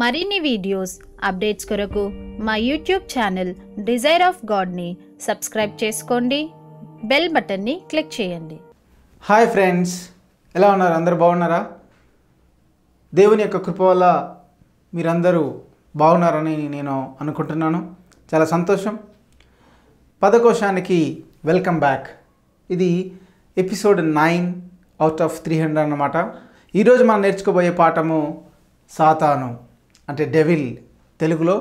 మరిన్ని videos updates కొరకు మా యూట్యూబ్ ఛానల్ డిజైర్ ఆఫ్ గాడ్ని సబ్స్క్రైబ్ చేసుకోండి బెల్ బటన్ని క్లిక్ చేయండి హాయ్ ఫ్రెండ్స్ ఎలా ఉన్నారు అందరు బాగున్నారా దేవుని యొక్క కృప వల్ల మీరందరూ బాగున్నారని నేను అనుకుంటున్నాను చాలా సంతోషం పదకోశానికి వెల్కమ్ బ్యాక్ ఇది episode nine out of three hundred అన్నమాట ఈరోజు మనం నేర్చుకోబోయే పాఠము సాతాను అంటే డెవిల్ తెలుగులో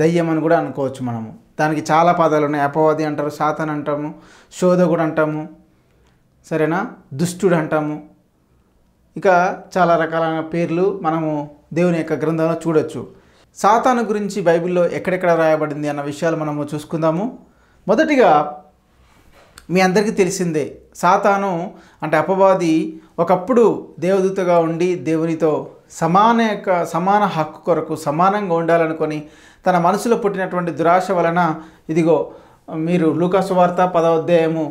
దయ్యం అని కూడా అనుకోవచ్చు మనము దానికి చాలా పదాలు ఉన్నాయి అపవాది అంటారు సాతన్ అంటాము శోధకుడు అంటాము సరేనా దుష్టుడు అంటాము ఇంకా చాలా రకాలైన పేర్లు మనము దేవుని యొక్క గ్రంథంలో చూడొచ్చు సాతాను గురించి బైబిల్లో ఎక్కడెక్కడ రాయబడింది అన్న విషయాలు మనము చూసుకుందాము మొదటిగా మీ అందరికీ తెలిసిందే సాతాను అంటే అపవాది ఒకప్పుడు దేవదూతగా ఉండి దేవునితో సమాన యొక్క సమాన హక్కు కొరకు సమానంగా ఉండాలనుకొని తన మనసులో పుట్టినటువంటి దురాశ వలన ఇదిగో మీరు లూకాసు వార్త పదవ అధ్యాయము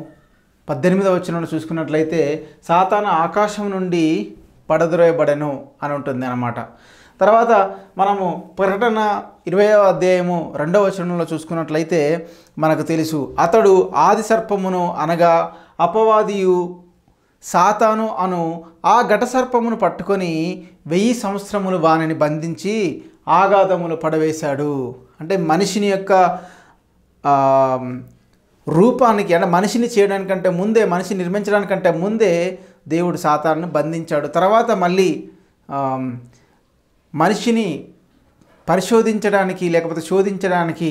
పద్దెనిమిదవ వచ్చిన చూసుకున్నట్లయితే సాతాన ఆకాశం నుండి పడదురేయబడను అని ఉంటుంది అన్నమాట తర్వాత మనము ప్రకటన ఇరవై అధ్యాయము రెండవ వచనంలో చూసుకున్నట్లయితే మనకు తెలుసు అతడు ఆది సర్పమును అనగా అపవాదియు సాతాను అను ఆ ఘటసర్పమును పట్టుకొని వెయ్యి సంవత్సరములు వానిని బంధించి ఆగాధములు పడవేశాడు అంటే మనిషిని యొక్క రూపానికి అంటే మనిషిని చేయడానికంటే ముందే మనిషి నిర్మించడానికంటే ముందే దేవుడు సాతాను బంధించాడు తర్వాత మళ్ళీ మనిషిని పరిశోధించడానికి లేకపోతే శోధించడానికి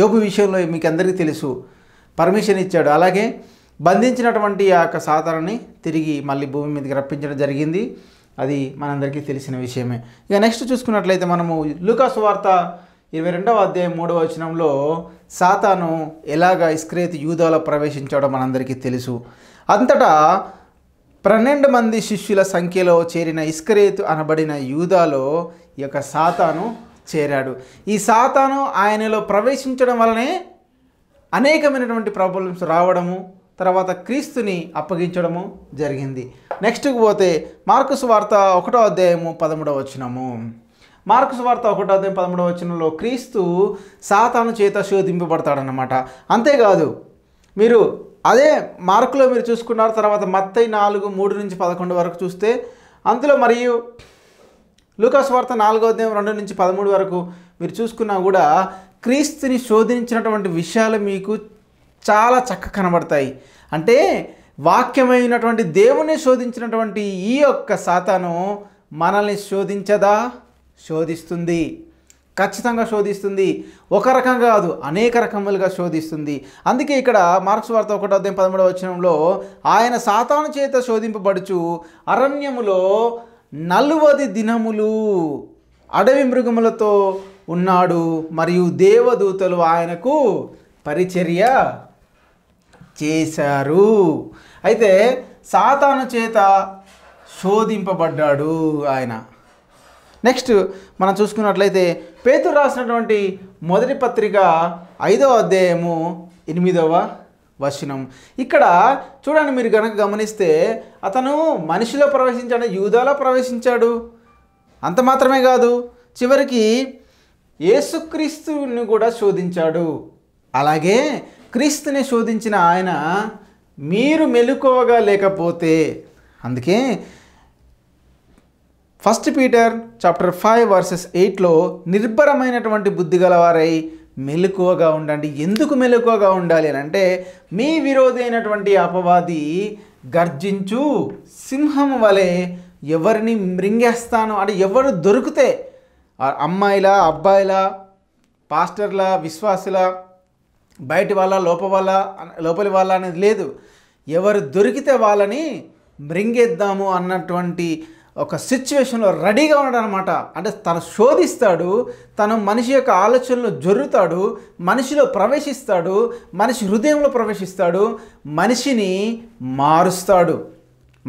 యోగు విషయంలో మీకు అందరికీ తెలుసు పర్మిషన్ ఇచ్చాడు అలాగే బంధించినటువంటి ఆ యొక్క సాతాన్ని తిరిగి మళ్ళీ భూమి మీదకి రప్పించడం జరిగింది అది మనందరికీ తెలిసిన విషయమే ఇక నెక్స్ట్ చూసుకున్నట్లయితే మనము లూకాసు వార్త ఇరవై రెండవ అధ్యాయం మూడవ వచనంలో సాతాను ఎలాగ ఇస్క్రేత్ యూదాలో ప్రవేశించాడో మనందరికీ తెలుసు అంతటా పన్నెండు మంది శిష్యుల సంఖ్యలో చేరిన ఇస్కరేతు అనబడిన యూదాలో ఈ యొక్క సాతాను చేరాడు ఈ సాతాను ఆయనలో ప్రవేశించడం వలనే అనేకమైనటువంటి ప్రాబ్లమ్స్ రావడము తర్వాత క్రీస్తుని అప్పగించడము జరిగింది నెక్స్ట్కి పోతే మార్కుసు వార్త ఒకటో అధ్యాయము పదమూడవ వచనము మార్కుస్ వార్త ఒకటో అధ్యాయం పదమూడవ వచనంలో క్రీస్తు సాతాను చేత శోధింపబడతాడనమాట అంతేకాదు మీరు అదే మార్కులో మీరు చూసుకున్నారు తర్వాత మత్తై నాలుగు మూడు నుంచి పదకొండు వరకు చూస్తే అందులో మరియు లూకాస్ వార్త నాలుగో అధ్యాయం రెండు నుంచి పదమూడు వరకు మీరు చూసుకున్నా కూడా క్రీస్తుని శోధించినటువంటి విషయాలు మీకు చాలా చక్క కనబడతాయి అంటే వాక్యమైనటువంటి దేవుని శోధించినటువంటి ఈ యొక్క సాతాను మనల్ని శోధించదా శోధిస్తుంది ఖచ్చితంగా శోధిస్తుంది ఒక రకం కాదు అనేక రకములుగా శోధిస్తుంది అందుకే ఇక్కడ మార్క్స్ వార్త ఒకటో అధ్యాయం పదమూడవ వచ్చినంలో ఆయన సాతాను చేత శోధింపబడుచు అరణ్యములో నలువది దినములు అడవి మృగములతో ఉన్నాడు మరియు దేవదూతలు ఆయనకు పరిచర్య చేశారు అయితే సాతాను చేత శోధింపబడ్డాడు ఆయన నెక్స్ట్ మనం చూసుకున్నట్లయితే పేతురు రాసినటువంటి మొదటి పత్రిక ఐదవ అధ్యాయము ఎనిమిదవ వచనం ఇక్కడ చూడండి మీరు కనుక గమనిస్తే అతను మనిషిలో ప్రవేశించాడు యూదాలో ప్రవేశించాడు అంత మాత్రమే కాదు చివరికి ఏసుక్రీస్తుని కూడా శోధించాడు అలాగే క్రీస్తుని శోధించిన ఆయన మీరు మెలుకోవగా లేకపోతే అందుకే first Peter chapter five verses ఎయిట్లో నిర్భరమైనటువంటి బుద్ధి గలవారై మెలకువగా ఉండండి ఎందుకు మెలుకువగా ఉండాలి అని అంటే మీ విరోధి అయినటువంటి అపవాది గర్జించు సింహం వలె ఎవరిని మృంగేస్తాను అంటే ఎవరు దొరికితే అమ్మాయిలా అబ్బాయిలా పాస్టర్లా విశ్వాసులా బయటి వల్ల లోప వల్ల లోపలి వల్ల అనేది లేదు ఎవరు దొరికితే వాళ్ళని మృంగేద్దాము అన్నటువంటి ఒక సిచ్యువేషన్లో రెడీగా ఉన్నాడనమాట అంటే తను శోధిస్తాడు తను మనిషి యొక్క ఆలోచనలు జరుగుతాడు మనిషిలో ప్రవేశిస్తాడు మనిషి హృదయంలో ప్రవేశిస్తాడు మనిషిని మారుస్తాడు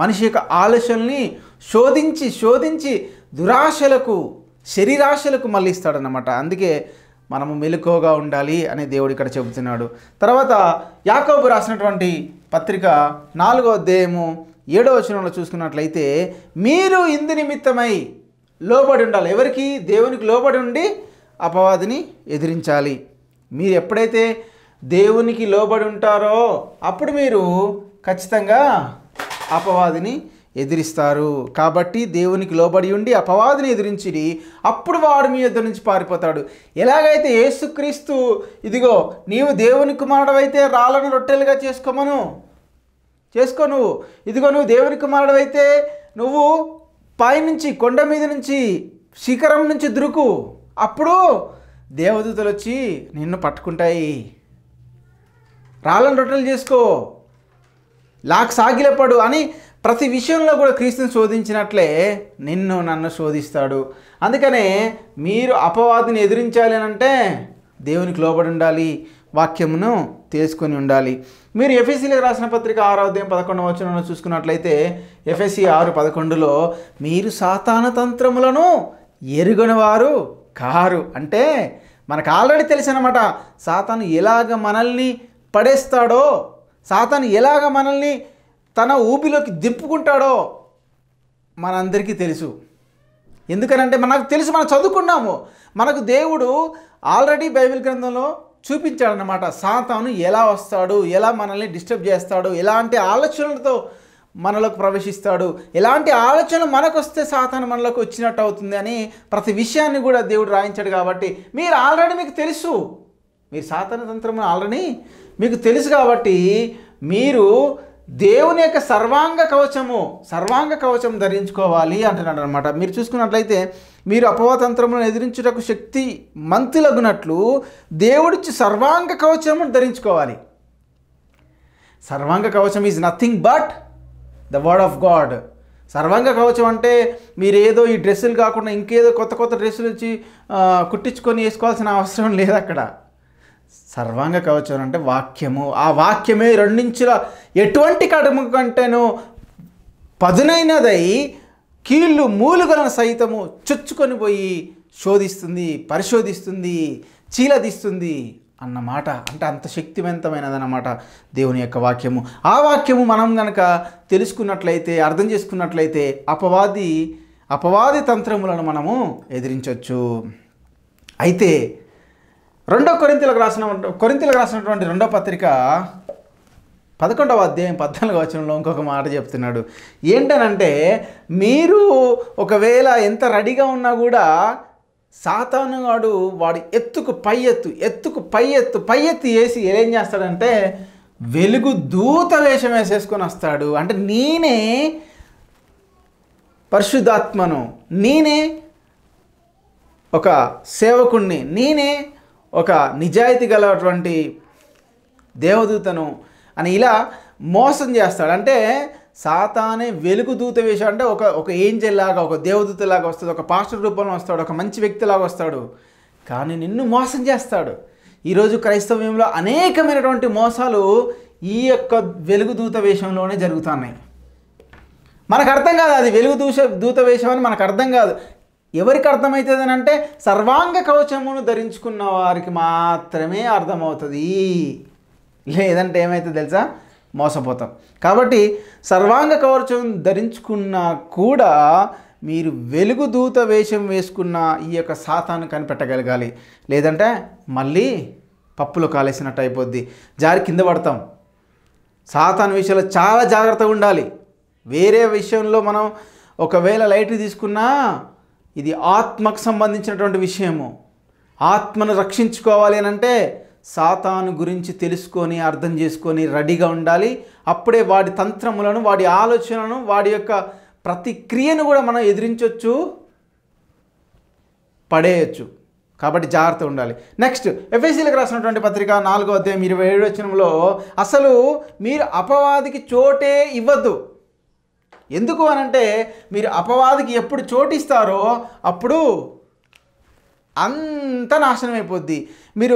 మనిషి యొక్క ఆలోచనల్ని శోధించి శోధించి దురాశలకు శరీరాశలకు మళ్ళీ ఇస్తాడనమాట అందుకే మనము మెలుకోగా ఉండాలి అని దేవుడు ఇక్కడ చెబుతున్నాడు తర్వాత యాకోబు రాసినటువంటి పత్రిక నాలుగో అధ్యాయము ఏడో వచనంలో చూసుకున్నట్లయితే మీరు ఇందు నిమిత్తమై లోబడి ఉండాలి ఎవరికి దేవునికి లోబడి ఉండి అపవాదిని ఎదిరించాలి మీరు ఎప్పుడైతే దేవునికి లోబడి ఉంటారో అప్పుడు మీరు ఖచ్చితంగా అపవాదిని ఎదిరిస్తారు కాబట్టి దేవునికి లోబడి ఉండి అపవాదిని ఎదిరించి అప్పుడు వాడు మీ ఇద్దరు నుంచి పారిపోతాడు ఎలాగైతే ఏసుక్రీస్తు ఇదిగో నీవు దేవుని కుమారుడవైతే రాళ్ళను రొట్టెలుగా చేసుకోమను చేసుకో నువ్వు ఇదిగో నువ్వు దేవుని కుమారుడవైతే నువ్వు పైనుంచి కొండ మీద నుంచి శిఖరం నుంచి దురుకు అప్పుడు దేవదూతలు వచ్చి నిన్ను పట్టుకుంటాయి రాళ్ళను రొట్టెలు చేసుకో లాక్ సాగిలపడు అని ప్రతి విషయంలో కూడా క్రీస్తుని శోధించినట్లే నిన్ను నన్ను శోధిస్తాడు అందుకనే మీరు అపవాదిని ఎదిరించాలి అంటే దేవునికి లోబడి ఉండాలి వాక్యమును తెలుసుకొని ఉండాలి మీరు ఎఫ్ఎస్సీలకు రాసిన పత్రిక ఆరో ఉదయం పదకొండవ వచనంలో చూసుకున్నట్లయితే ఎఫ్ఎస్సి ఆరు పదకొండులో మీరు సాతాన తంత్రములను ఎరుగనివారు కారు అంటే మనకు ఆల్రెడీ అనమాట సాతాను ఎలాగ మనల్ని పడేస్తాడో సాతాను ఎలాగ మనల్ని తన ఊపిలోకి దింపుకుంటాడో మనందరికీ తెలుసు ఎందుకనంటే మనకు తెలుసు మనం చదువుకున్నాము మనకు దేవుడు ఆల్రెడీ బైబిల్ గ్రంథంలో చూపించాడనమాట సాతాను ఎలా వస్తాడు ఎలా మనల్ని డిస్టర్బ్ చేస్తాడు ఎలాంటి ఆలోచనలతో మనలోకి ప్రవేశిస్తాడు ఎలాంటి ఆలోచనలు మనకు వస్తే సాతాను మనలోకి వచ్చినట్టు అవుతుంది అని ప్రతి విషయాన్ని కూడా దేవుడు రాయించాడు కాబట్టి మీరు ఆల్రెడీ మీకు తెలుసు మీరు సాతాన తంత్రం ఆల్రెడీ మీకు తెలుసు కాబట్టి మీరు దేవుని యొక్క సర్వాంగ కవచము సర్వాంగ కవచం ధరించుకోవాలి అంటున్నాడు అనమాట మీరు చూసుకున్నట్లయితే మీరు అపవతంత్రములను ఎదిరించుటకు శక్తి మంతులగునట్లు దేవుడిచ్చి సర్వాంగ కవచము ధరించుకోవాలి సర్వాంగ కవచం is nothing but the word of God సర్వాంగ కవచం అంటే మీరు ఏదో ఈ డ్రెస్సులు కాకుండా ఇంకేదో కొత్త కొత్త డ్రెస్సులు వచ్చి కుట్టించుకొని వేసుకోవాల్సిన అవసరం లేదు అక్కడ సర్వాంగ కవచం అంటే వాక్యము ఆ వాక్యమే రెండించుల ఎటువంటి కడము కంటేనో పదునైనదై కీళ్ళు మూలుగలను సైతము చుచ్చుకొని పోయి శోధిస్తుంది పరిశోధిస్తుంది చీలదిస్తుంది అన్నమాట అంటే అంత శక్తివంతమైనది అన్నమాట దేవుని యొక్క వాక్యము ఆ వాక్యము మనం గనక తెలుసుకున్నట్లయితే అర్థం చేసుకున్నట్లయితే అపవాది అపవాది తంత్రములను మనము ఎదిరించవచ్చు అయితే రెండో కొరింతలకు రాసిన కొరింతలకు రాసినటువంటి రెండో పత్రిక పదకొండవ అధ్యాయం పద్నాలుగు వచనంలో ఇంకొక మాట చెప్తున్నాడు ఏంటనంటే మీరు ఒకవేళ ఎంత రెడీగా ఉన్నా కూడా సాతానుగాడు వాడు ఎత్తుకు పై ఎత్తు ఎత్తుకు పై ఎత్తు పై ఎత్తు వేసి ఏం చేస్తాడంటే వెలుగు దూత వేషం వేసేసుకొని వస్తాడు అంటే నేనే పరిశుద్ధాత్మను నేనే ఒక సేవకుణ్ణి నేనే ఒక నిజాయితీ గలటువంటి దేవదూతను అని ఇలా మోసం చేస్తాడు అంటే సాతానే వెలుగు దూత వేషం అంటే ఒక ఒక ఏంజల్ లాగా ఒక దేవదూత లాగా వస్తుంది ఒక పాస్టర్ రూపంలో వస్తాడు ఒక మంచి వ్యక్తి లాగా వస్తాడు కానీ నిన్ను మోసం చేస్తాడు ఈరోజు క్రైస్తవ్యంలో అనేకమైనటువంటి మోసాలు ఈ యొక్క వెలుగు దూత వేషంలోనే జరుగుతున్నాయి మనకు అర్థం కాదు అది వెలుగు దూష దూత వేషం అని మనకు అర్థం కాదు ఎవరికి అర్థమవుతుంది అని అంటే సర్వాంగ కవచమును ధరించుకున్న వారికి మాత్రమే అర్థమవుతుంది లేదంటే ఏమైతే తెలుసా మోసపోతాం కాబట్టి సర్వాంగ కవచం ధరించుకున్నా కూడా మీరు వెలుగు దూత వేషం వేసుకున్న ఈ యొక్క సాతాను కనిపెట్టగలగాలి లేదంటే మళ్ళీ పప్పులో కాలేసినట్టు అయిపోద్ది జారి కింద పడతాం సాతాను విషయంలో చాలా జాగ్రత్తగా ఉండాలి వేరే విషయంలో మనం ఒకవేళ లైట్ తీసుకున్నా ఇది ఆత్మకు సంబంధించినటువంటి విషయము ఆత్మను రక్షించుకోవాలి అని అంటే సాతాను గురించి తెలుసుకొని అర్థం చేసుకొని రెడీగా ఉండాలి అప్పుడే వాడి తంత్రములను వాడి ఆలోచనను వాడి యొక్క ప్రతిక్రియను కూడా మనం ఎదిరించవచ్చు పడేయచ్చు కాబట్టి జాగ్రత్త ఉండాలి నెక్స్ట్ ఎఫ్ఎస్సీలకు రాసినటువంటి పత్రిక నాలుగో అధ్యాయం ఇరవై ఏడు వచ్చినంలో అసలు మీరు అపవాదికి చోటే ఇవ్వద్దు ఎందుకు అనంటే మీరు అపవాదికి ఎప్పుడు చోటిస్తారో అప్పుడు అంత నాశనం అయిపోద్ది మీరు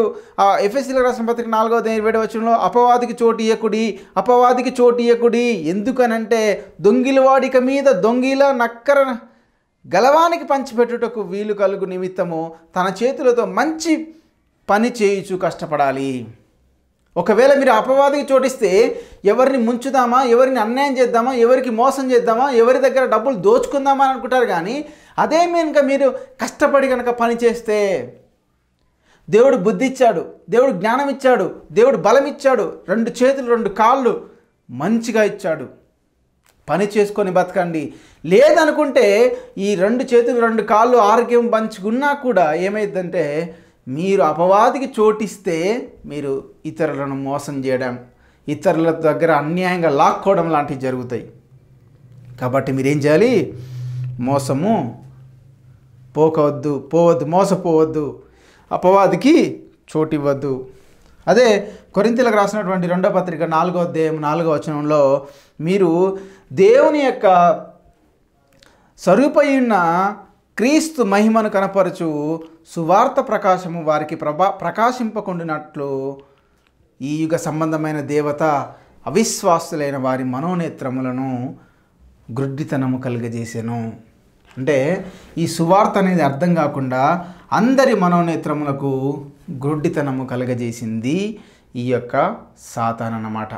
ఎఫ్ఎస్సీలకు రాసిన పత్రిక నాలుగో ఇరవై వచ్చంలో అపవాదికి చోటు ఇయ్యకుడి అపవాదికి చోటు ఇయ్యకుడి ఎందుకనంటే దొంగిలవాడిక మీద దొంగిల నక్కర గలవానికి పంచిపెట్టుటకు వీలు కలుగు నిమిత్తము తన చేతులతో మంచి పని చేయుచు కష్టపడాలి ఒకవేళ మీరు అపవాదికి చోటిస్తే ఎవరిని ముంచుదామా ఎవరిని అన్యాయం చేద్దామా ఎవరికి మోసం చేద్దామా ఎవరి దగ్గర డబ్బులు దోచుకుందామా అని అనుకుంటారు కానీ అదే కనుక మీరు కష్టపడి కనుక పని చేస్తే దేవుడు బుద్ధి ఇచ్చాడు దేవుడు జ్ఞానం ఇచ్చాడు దేవుడు బలం ఇచ్చాడు రెండు చేతులు రెండు కాళ్ళు మంచిగా ఇచ్చాడు పని చేసుకొని బతకండి లేదనుకుంటే ఈ రెండు చేతులు రెండు కాళ్ళు ఆరోగ్యం పంచుకున్నా కూడా ఏమైందంటే మీరు అపవాదికి చోటిస్తే మీరు ఇతరులను మోసం చేయడం ఇతరుల దగ్గర అన్యాయంగా లాక్కోవడం లాంటివి జరుగుతాయి కాబట్టి మీరేం చేయాలి మోసము పోకవద్దు పోవద్దు మోసపోవద్దు అపవాదికి చోటు ఇవ్వద్దు అదే కొరింతలకు రాసినటువంటి రెండో పత్రిక నాలుగో అధ్యాయం నాలుగో వచనంలో మీరు దేవుని యొక్క స్వరూపయున్న క్రీస్తు మహిమను కనపరచు సువార్త ప్రకాశము వారికి ప్రభా ప్రకాశింపకుండినట్లు ఈ యుగ సంబంధమైన దేవత అవిశ్వాసులైన వారి మనోనేత్రములను గ్రుడ్డితనము కలిగజేసాను అంటే ఈ సువార్త అనేది అర్థం కాకుండా అందరి మనోనేత్రములకు గ్రుడ్డితనము కలుగజేసింది ఈ యొక్క సాతాన్ అన్నమాట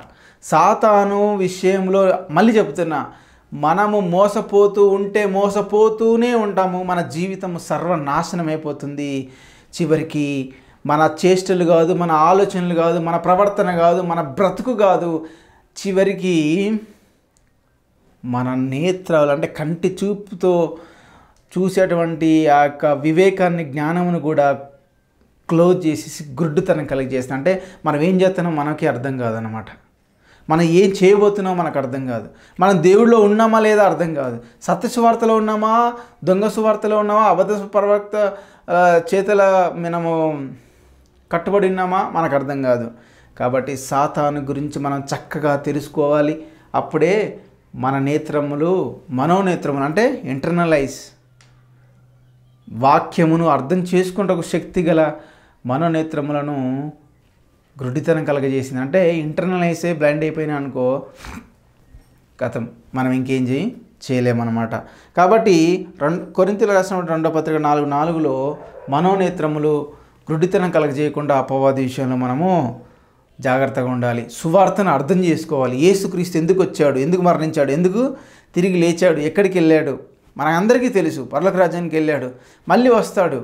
సాతాను విషయంలో మళ్ళీ చెబుతున్నా మనము మోసపోతూ ఉంటే మోసపోతూనే ఉంటాము మన జీవితం సర్వనాశనం అయిపోతుంది చివరికి మన చేష్టలు కాదు మన ఆలోచనలు కాదు మన ప్రవర్తన కాదు మన బ్రతుకు కాదు చివరికి మన నేత్రాలు అంటే కంటి చూపుతో చూసేటువంటి ఆ యొక్క వివేకాన్ని జ్ఞానమును కూడా క్లోజ్ చేసేసి గుడ్డుతనం కలిగజేస్తాం అంటే మనం ఏం చేస్తామో మనకి అర్థం కాదనమాట మనం ఏం చేయబోతున్నామో మనకు అర్థం కాదు మనం దేవుడిలో ఉన్నామా లేదా అర్థం కాదు సత్య సువార్తలో ఉన్నామా దొంగ సువార్తలో ఉన్నామా అబద్ధ ప్రవక్త చేతల మనము కట్టుబడి ఉన్నామా మనకు అర్థం కాదు కాబట్టి సాతాను గురించి మనం చక్కగా తెలుసుకోవాలి అప్పుడే మన నేత్రములు మనోనేత్రములు అంటే ఇంటర్నలైజ్ వాక్యమును అర్థం చేసుకుంటే ఒక శక్తి గల మనోనేత్రములను గ్రుడితనం కలగజేసింది అంటే ఇంటర్నల్ అయితే బ్లైండ్ అయిపోయినా అనుకో కథం మనం ఇంకేం చేయి చేయలేమన్నమాట కాబట్టి రెండు కొరింతలు రాసినటువంటి రెండో పత్రిక నాలుగు నాలుగులో మనోనేత్రములు గ్రుడితనం కలగజేయకుండా అపవాది విషయంలో మనము జాగ్రత్తగా ఉండాలి సువార్తను అర్థం చేసుకోవాలి ఏసుక్రీస్తు ఎందుకు వచ్చాడు ఎందుకు మరణించాడు ఎందుకు తిరిగి లేచాడు ఎక్కడికి వెళ్ళాడు మనందరికీ తెలుసు పర్లకు రాజ్యానికి వెళ్ళాడు మళ్ళీ వస్తాడు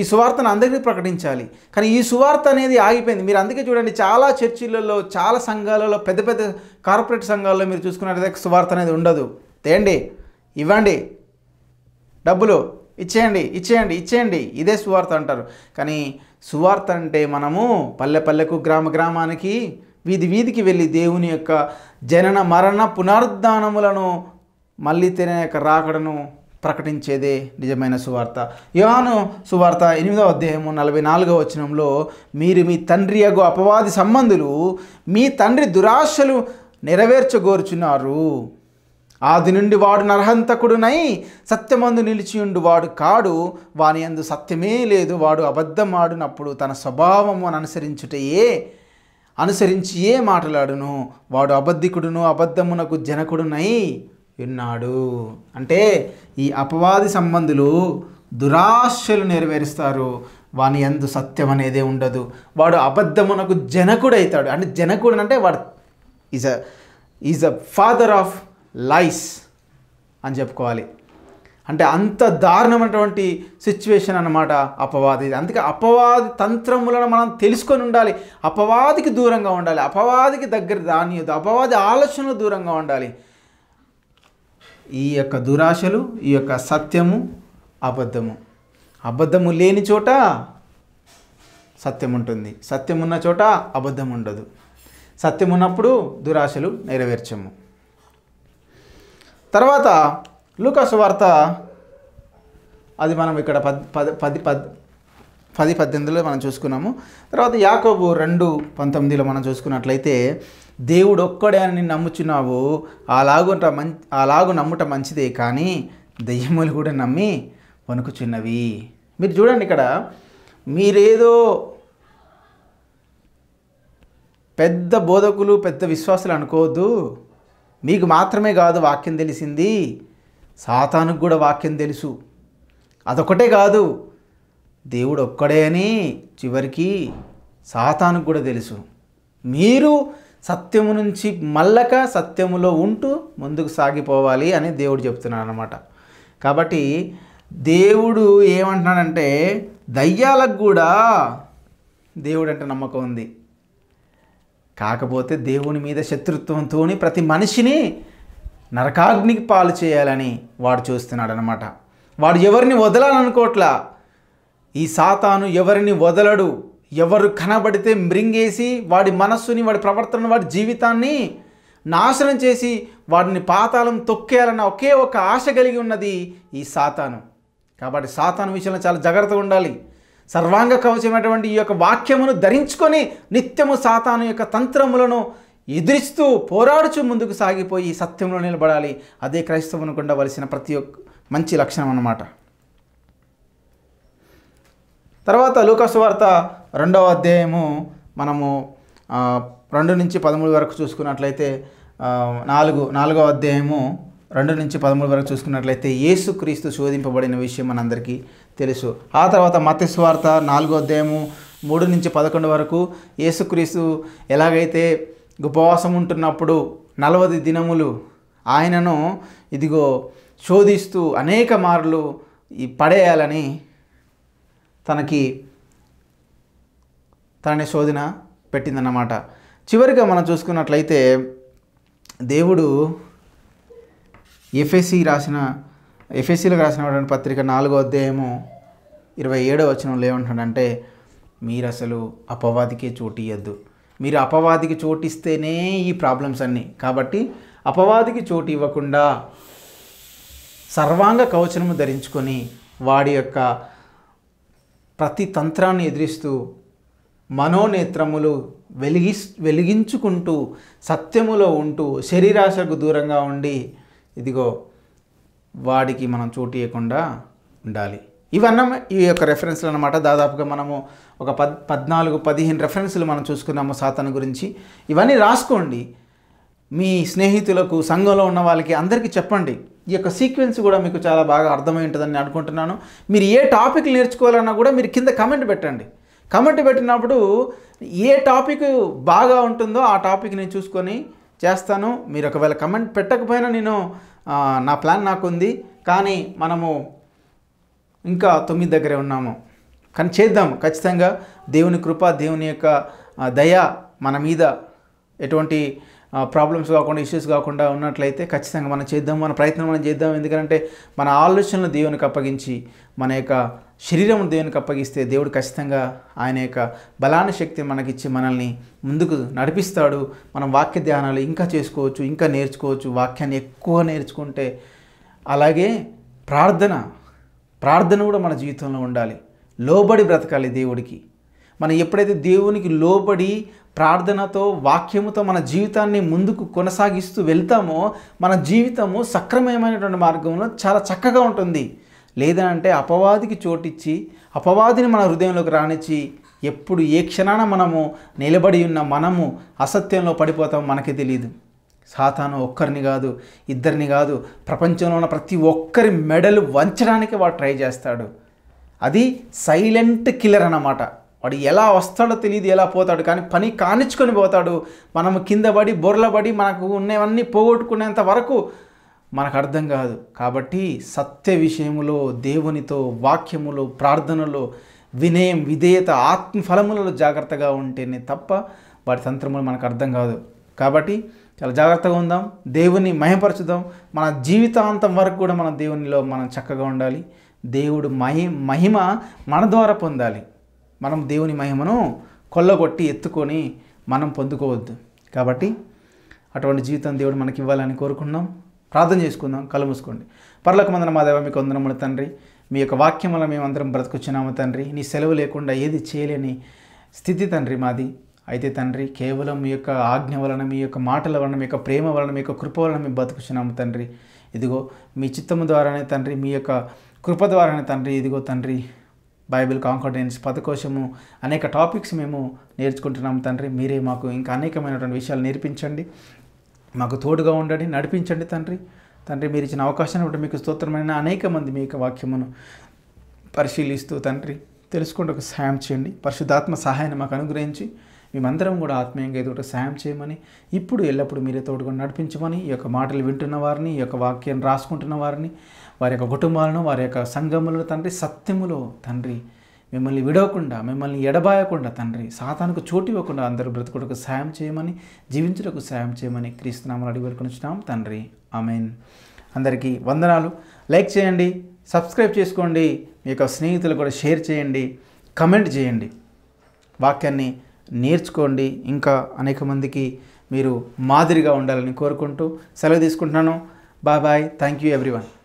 ఈ సువార్తను అందరికీ ప్రకటించాలి కానీ ఈ సువార్త అనేది ఆగిపోయింది మీరు అందుకే చూడండి చాలా చర్చిలలో చాలా సంఘాలలో పెద్ద పెద్ద కార్పొరేట్ సంఘాలలో మీరు చూసుకున్నట్లయితే సువార్త అనేది ఉండదు తేండి ఇవ్వండి డబ్బులు ఇచ్చేయండి ఇచ్చేయండి ఇచ్చేయండి ఇదే సువార్త అంటారు కానీ సువార్త అంటే మనము పల్లె పల్లెకు గ్రామ గ్రామానికి వీధి వీధికి వెళ్ళి దేవుని యొక్క జనన మరణ పునరుద్ధానములను మళ్ళీ తినే యొక్క రాకడను ప్రకటించేదే నిజమైన సువార్త యోహాను సువార్త ఎనిమిదవ అధ్యాయము నలభై నాలుగవ వచనంలో మీరు మీ తండ్రి యగు అపవాది సంబంధులు మీ తండ్రి దురాశలు నెరవేర్చగోరుచున్నారు ఆది నుండి వాడు నరహంతకుడునై సత్యమందు నిలిచియుండు వాడు కాడు వాని అందు సత్యమే లేదు వాడు అబద్ధం ఆడినప్పుడు తన అని అనుసరించుటయే అనుసరించియే మాట్లాడును వాడు అబద్ధికుడును అబద్ధమునకు జనకుడునై విన్నాడు అంటే ఈ అపవాది సంబంధులు దురాశలు నెరవేరుస్తారు వాని ఎందు సత్యం అనేదే ఉండదు వాడు అబద్ధమునకు జనకుడు అవుతాడు అంటే జనకుడు అంటే వాడు is a is a father of lies అని చెప్పుకోవాలి అంటే అంత దారుణమైనటువంటి సిచ్యువేషన్ అనమాట అపవాది అందుకే అపవాది తంత్రములను మనం తెలుసుకొని ఉండాలి అపవాదికి దూరంగా ఉండాలి అపవాదికి దగ్గర దాని అపవాది ఆలోచనలు దూరంగా ఉండాలి ఈ యొక్క దురాశలు ఈ యొక్క సత్యము అబద్ధము అబద్ధము లేని చోట సత్యం ఉంటుంది సత్యం ఉన్న చోట అబద్ధం ఉండదు సత్యం ఉన్నప్పుడు దురాశలు నెరవేర్చము తర్వాత లూకాసు వార్త అది మనం ఇక్కడ పద్ పది పది పద్ పది పద్దెనిమిదిలో మనం చూసుకున్నాము తర్వాత యాకోబు రెండు పంతొమ్మిదిలో మనం చూసుకున్నట్లయితే దేవుడు ఒక్కడే అని నమ్ముచున్నావు అలాగుంట మం అలాగు నమ్ముట మంచిదే కానీ దయ్యములు కూడా నమ్మి వణుకుచున్నవి మీరు చూడండి ఇక్కడ మీరేదో పెద్ద బోధకులు పెద్ద విశ్వాసులు అనుకోవద్దు మీకు మాత్రమే కాదు వాక్యం తెలిసింది సాతానుకు కూడా వాక్యం తెలుసు అదొకటే కాదు దేవుడు ఒక్కడే అని చివరికి సాతానుకు కూడా తెలుసు మీరు సత్యము నుంచి మల్లక సత్యములో ఉంటూ ముందుకు సాగిపోవాలి అని దేవుడు చెప్తున్నాడు అనమాట కాబట్టి దేవుడు ఏమంటున్నాడంటే దయ్యాలకు కూడా దేవుడు అంటే నమ్మకం ఉంది కాకపోతే దేవుని మీద శత్రుత్వంతో ప్రతి మనిషిని నరకాగ్నికి పాలు చేయాలని వాడు చూస్తున్నాడు అనమాట వాడు ఎవరిని వదలాలనుకోట్లా ఈ సాతాను ఎవరిని వదలడు ఎవరు కనబడితే మృంగేసి వాడి మనస్సుని వాడి ప్రవర్తన వాడి జీవితాన్ని నాశనం చేసి వాడిని పాతాళం తొక్కేయాలన్న ఒకే ఒక ఆశ కలిగి ఉన్నది ఈ సాతాను కాబట్టి సాతాను విషయంలో చాలా జాగ్రత్తగా ఉండాలి సర్వాంగ కవచమైనటువంటి ఈ యొక్క వాక్యమును ధరించుకొని నిత్యము సాతాను యొక్క తంత్రములను ఎదిరిస్తూ పోరాడుచు ముందుకు సాగిపోయి సత్యంలో నిలబడాలి అదే క్రైస్తవునికి ఉండవలసిన ప్రతి ఒక్క మంచి లక్షణం అన్నమాట తర్వాత వార్త రెండవ అధ్యాయము మనము రెండు నుంచి పదమూడు వరకు చూసుకున్నట్లయితే నాలుగు నాలుగవ అధ్యాయము రెండు నుంచి పదమూడు వరకు చూసుకున్నట్లయితే యేసుక్రీస్తు శోధింపబడిన విషయం మనందరికీ తెలుసు ఆ తర్వాత మత్స్వార్త నాలుగో అధ్యాయము మూడు నుంచి పదకొండు వరకు యేసుక్రీస్తు ఎలాగైతే ఉపవాసం ఉంటున్నప్పుడు నలవది దినములు ఆయనను ఇదిగో శోధిస్తూ అనేక మార్లు పడేయాలని తనకి తనని శోధన పెట్టిందన్నమాట చివరిగా మనం చూసుకున్నట్లయితే దేవుడు ఎఫ్ఎస్సి రాసిన ఎఫ్ఎస్సీలో రాసిన పత్రిక నాలుగో అధ్యాయము ఇరవై ఏడో వచనంలో ఏమంటాడంటే మీరు అసలు అపవాదికే చోటు ఇవ్వద్దు మీరు అపవాదికి చోటిస్తేనే ఈ ప్రాబ్లమ్స్ అన్నీ కాబట్టి అపవాదికి చోటు ఇవ్వకుండా సర్వాంగ కవచనము ధరించుకొని వాడి యొక్క ప్రతి తంత్రాన్ని ఎదిరిస్తూ మనోనేత్రములు వెలిగి వెలిగించుకుంటూ సత్యములో ఉంటూ శరీరాశకు దూరంగా ఉండి ఇదిగో వాడికి మనం చూటియకుండా ఉండాలి ఇవన్న ఈ యొక్క రెఫరెన్స్లు అనమాట దాదాపుగా మనము ఒక పద్ పద్నాలుగు పదిహేను రెఫరెన్స్లు మనం చూసుకున్నాము సాతన గురించి ఇవన్నీ రాసుకోండి మీ స్నేహితులకు సంఘంలో ఉన్న వాళ్ళకి అందరికీ చెప్పండి ఈ యొక్క సీక్వెన్స్ కూడా మీకు చాలా బాగా అర్థమై ఉంటుందని అనుకుంటున్నాను మీరు ఏ టాపిక్ నేర్చుకోవాలన్నా కూడా మీరు కింద కమెంట్ పెట్టండి కమెంట్ పెట్టినప్పుడు ఏ టాపిక్ బాగా ఉంటుందో ఆ టాపిక్ నేను చూసుకొని చేస్తాను మీరు ఒకవేళ కమెంట్ పెట్టకపోయినా నేను నా ప్లాన్ నాకుంది కానీ మనము ఇంకా తొమ్మిది దగ్గరే ఉన్నాము కానీ చేద్దాం ఖచ్చితంగా దేవుని కృప దేవుని యొక్క దయ మన మీద ఎటువంటి ప్రాబ్లమ్స్ కాకుండా ఇష్యూస్ కాకుండా ఉన్నట్లయితే ఖచ్చితంగా మనం చేద్దాం మన ప్రయత్నం మనం చేద్దాం ఎందుకంటే మన ఆలోచనలు దేవునికి అప్పగించి మన యొక్క శరీరం దేవునికి అప్పగిస్తే దేవుడు ఖచ్చితంగా ఆయన యొక్క బలాన శక్తి మనకిచ్చి మనల్ని ముందుకు నడిపిస్తాడు మనం వాక్య ధ్యానాలు ఇంకా చేసుకోవచ్చు ఇంకా నేర్చుకోవచ్చు వాక్యాన్ని ఎక్కువ నేర్చుకుంటే అలాగే ప్రార్థన ప్రార్థన కూడా మన జీవితంలో ఉండాలి లోబడి బ్రతకాలి దేవుడికి మనం ఎప్పుడైతే దేవునికి లోబడి ప్రార్థనతో వాక్యముతో మన జీవితాన్ని ముందుకు కొనసాగిస్తూ వెళ్తామో మన జీవితము సక్రమమైనటువంటి మార్గంలో చాలా చక్కగా ఉంటుంది లేదంటే అంటే అపవాదికి చోటిచ్చి అపవాదిని మన హృదయంలోకి రానిచ్చి ఎప్పుడు ఏ క్షణాన మనము నిలబడి ఉన్న మనము అసత్యంలో పడిపోతాం మనకి తెలియదు సాతాను ఒక్కరిని కాదు ఇద్దరిని కాదు ప్రపంచంలో ఉన్న ప్రతి ఒక్కరి మెడలు వంచడానికి వాడు ట్రై చేస్తాడు అది సైలెంట్ కిల్లర్ అన్నమాట వాడు ఎలా వస్తాడో తెలియదు ఎలా పోతాడు కానీ పని కానిచ్చుకొని పోతాడు మనము కింద పడి బొర్లబడి మనకు ఉన్నవన్నీ పోగొట్టుకునేంత వరకు మనకు అర్థం కాదు కాబట్టి సత్య విషయములో దేవునితో వాక్యములు ప్రార్థనలు వినయం విధేయత ఆత్మఫలములలో జాగ్రత్తగా ఉంటేనే తప్ప వాటి తంత్రములు మనకు అర్థం కాదు కాబట్టి చాలా జాగ్రత్తగా ఉందాం దేవుని మహిమపరచుదాం మన జీవితాంతం వరకు కూడా మన దేవునిలో మనం చక్కగా ఉండాలి దేవుడు మహి మహిమ మన ద్వారా పొందాలి మనం దేవుని మహిమను కొల్లగొట్టి ఎత్తుకొని మనం పొందుకోవద్దు కాబట్టి అటువంటి జీవితం దేవుడు మనకి ఇవ్వాలని కోరుకున్నాం ప్రార్థన చేసుకుందాం కలుముసుకోండి పర్లకు మందన మా దేవ మీకు వందనములు తండ్రి మీ యొక్క వాక్యం వల్ల మేమందరం బ్రతుకొచ్చినాము తండ్రి నీ సెలవు లేకుండా ఏది చేయలేని స్థితి తండ్రి మాది అయితే తండ్రి కేవలం మీ యొక్క ఆజ్ఞ వలన మీ యొక్క మాటల వలన మీ యొక్క ప్రేమ వలన మీ యొక్క కృప వలన మేము బతుకుచున్నాము తండ్రి ఇదిగో మీ చిత్తము ద్వారానే తండ్రి మీ యొక్క కృప ద్వారానే తండ్రి ఇదిగో తండ్రి బైబిల్ కాన్ఫిడెన్స్ పదకోశము అనేక టాపిక్స్ మేము నేర్చుకుంటున్నాము తండ్రి మీరే మాకు ఇంకా అనేకమైనటువంటి విషయాలు నేర్పించండి మాకు తోడుగా ఉండండి నడిపించండి తండ్రి తండ్రి మీరు ఇచ్చిన అవకాశాన్ని బట్టి మీకు స్తోత్రమైన అనేక మంది మీ యొక్క వాక్యమును పరిశీలిస్తూ తండ్రి తెలుసుకుంటూ ఒక సాయం చేయండి పరిశుద్ధాత్మ సహాయాన్ని మాకు అనుగ్రహించి మేమందరం కూడా ఆత్మీయంగా ఏదో సాయం చేయమని ఇప్పుడు ఎల్లప్పుడూ మీరే తోడుకొని నడిపించమని ఈ యొక్క మాటలు వింటున్న వారిని ఈ యొక్క వాక్యాన్ని రాసుకుంటున్న వారిని వారి యొక్క కుటుంబాలను వారి యొక్క సంఘములను తండ్రి సత్యములో తండ్రి మిమ్మల్ని విడవకుండా మిమ్మల్ని ఎడబాయకుండా తండ్రి సాతానికి చోటు ఇవ్వకుండా అందరూ బ్రతుకుటకు సాయం చేయమని జీవించుటకు సాయం చేయమని క్రీస్తునామలు అడిగి పెట్టుకునిచ్చినాం తండ్రి ఆమెన్ అందరికీ వందనాలు లైక్ చేయండి సబ్స్క్రైబ్ చేసుకోండి మీ యొక్క స్నేహితులు కూడా షేర్ చేయండి కమెంట్ చేయండి వాక్యాన్ని నేర్చుకోండి ఇంకా అనేక మందికి మీరు మాదిరిగా ఉండాలని కోరుకుంటూ సెలవు తీసుకుంటున్నాను bye bye thank you everyone